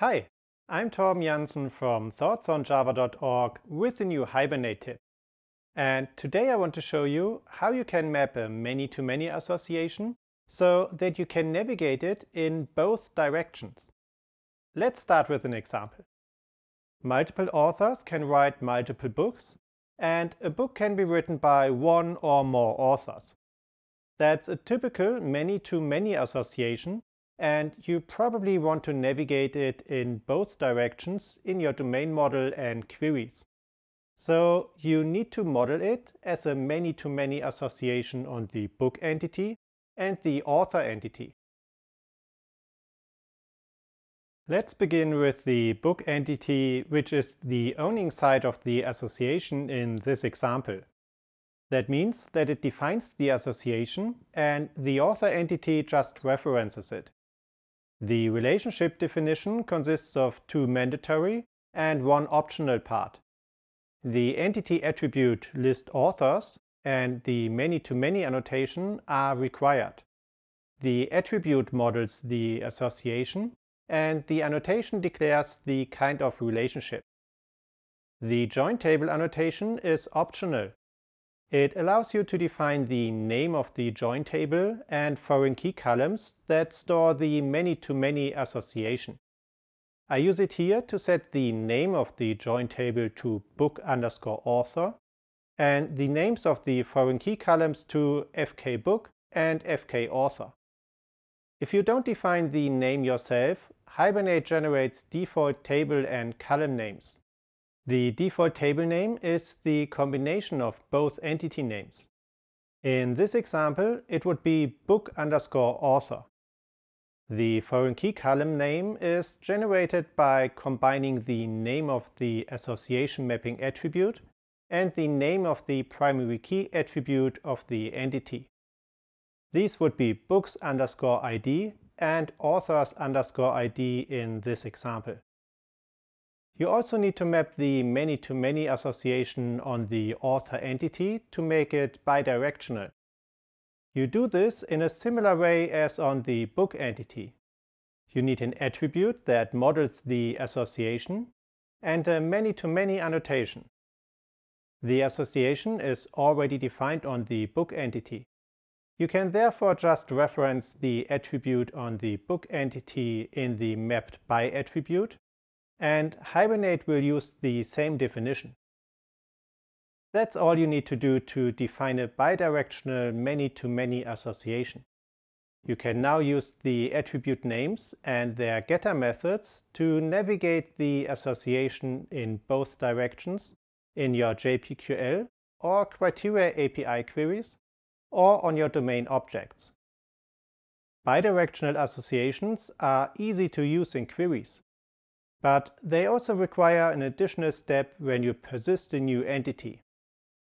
Hi, I'm Torben Janssen from thoughtsonjava.org with the new Hibernate tip. And today I want to show you how you can map a many-to-many -many association so that you can navigate it in both directions. Let's start with an example. Multiple authors can write multiple books, and a book can be written by one or more authors. That's a typical many-to-many -many association and you probably want to navigate it in both directions in your domain model and queries. So you need to model it as a many-to-many -many association on the book entity and the author entity. Let's begin with the book entity, which is the owning side of the association in this example. That means that it defines the association and the author entity just references it. The relationship definition consists of two mandatory and one optional part. The entity attribute list authors and the many-to-many -many annotation are required. The attribute models the association and the annotation declares the kind of relationship. The join table annotation is optional it allows you to define the name of the join table and foreign key columns that store the many-to-many -many association. I use it here to set the name of the join table to book underscore author and the names of the foreign key columns to fkbook and fkauthor. If you don't define the name yourself, Hibernate generates default table and column names. The default table name is the combination of both entity names. In this example, it would be book underscore author. The foreign key column name is generated by combining the name of the association mapping attribute and the name of the primary key attribute of the entity. These would be books underscore ID and authors underscore ID in this example. You also need to map the many-to-many -many association on the author entity to make it bidirectional. You do this in a similar way as on the book entity. You need an attribute that models the association and a many-to-many -many annotation. The association is already defined on the book entity. You can therefore just reference the attribute on the book entity in the mapped by attribute and Hibernate will use the same definition. That's all you need to do to define a bidirectional many-to-many association. You can now use the attribute names and their getter methods to navigate the association in both directions in your JPQL or criteria API queries or on your domain objects. Bidirectional associations are easy to use in queries but they also require an additional step when you persist a new entity.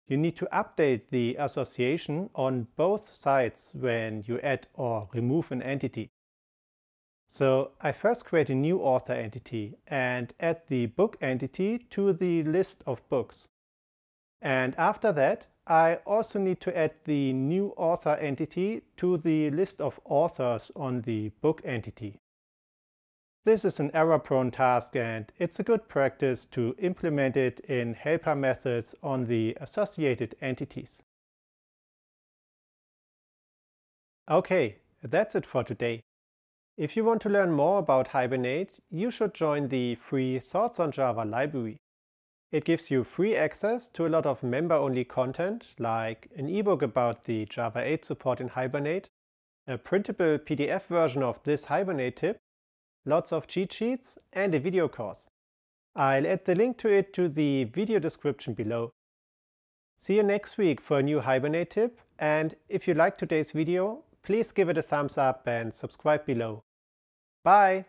You need to update the association on both sides when you add or remove an entity. So I first create a new author entity and add the book entity to the list of books. And after that, I also need to add the new author entity to the list of authors on the book entity. This is an error-prone task and it's a good practice to implement it in helper methods on the associated entities. Okay, that's it for today. If you want to learn more about Hibernate, you should join the free Thoughts on Java library. It gives you free access to a lot of member-only content, like an ebook about the Java 8 support in Hibernate, a printable PDF version of this Hibernate tip, lots of cheat sheets and a video course. I'll add the link to it to the video description below. See you next week for a new Hibernate tip and if you liked today's video, please give it a thumbs up and subscribe below. Bye!